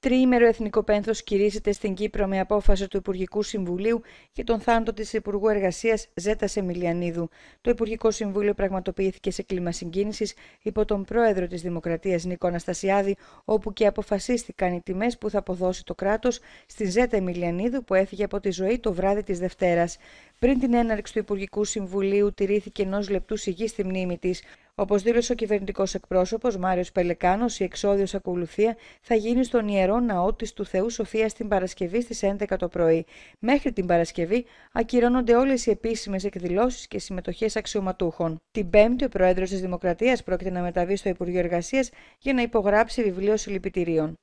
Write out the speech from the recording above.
Τριήμερο Εθνικό Πένθος κηρύσσεται στην Κύπρο με απόφαση του Υπουργικού Συμβουλίου και τον θάνατο της Υπουργού Εργασίας Ζέτα Εμιλιανίδου. Το Υπουργικό Συμβούλιο πραγματοποιήθηκε σε κλίμα συγκίνησης υπό τον Πρόεδρο της Δημοκρατίας Νίκο Αναστασιάδη, όπου και αποφασίστηκαν οι τιμές που θα αποδώσει το κράτος στην Ζέτα Εμιλιανίδου που έφυγε από τη ζωή το βράδυ της Δευτέρας. Πριν την έναρξη του Υπουργικού Συμβουλίου, τηρήθηκε ενός λεπτού σιγή στη μνήμη της. Όπως δήλωσε ο κυβερνητικός εκπρόσωπος Μάριος Πελεκάνος, η εξόδιος ακολουθία θα γίνει στον ιερό ναό της του Θεού Σοφίας την Παρασκευή στις 11 το πρωί. Μέχρι την Παρασκευή ακυρώνονται όλες οι επίσημες εκδηλώσεις και συμμετοχές αξιωματούχων. Την Πέμπτη, ο Πρόεδρος της Δημοκρατίας πρόκειται να μεταβεί στο Υπουργείο Εργασίας για να υπογράψει βιβλίο συλληπιτηρίων.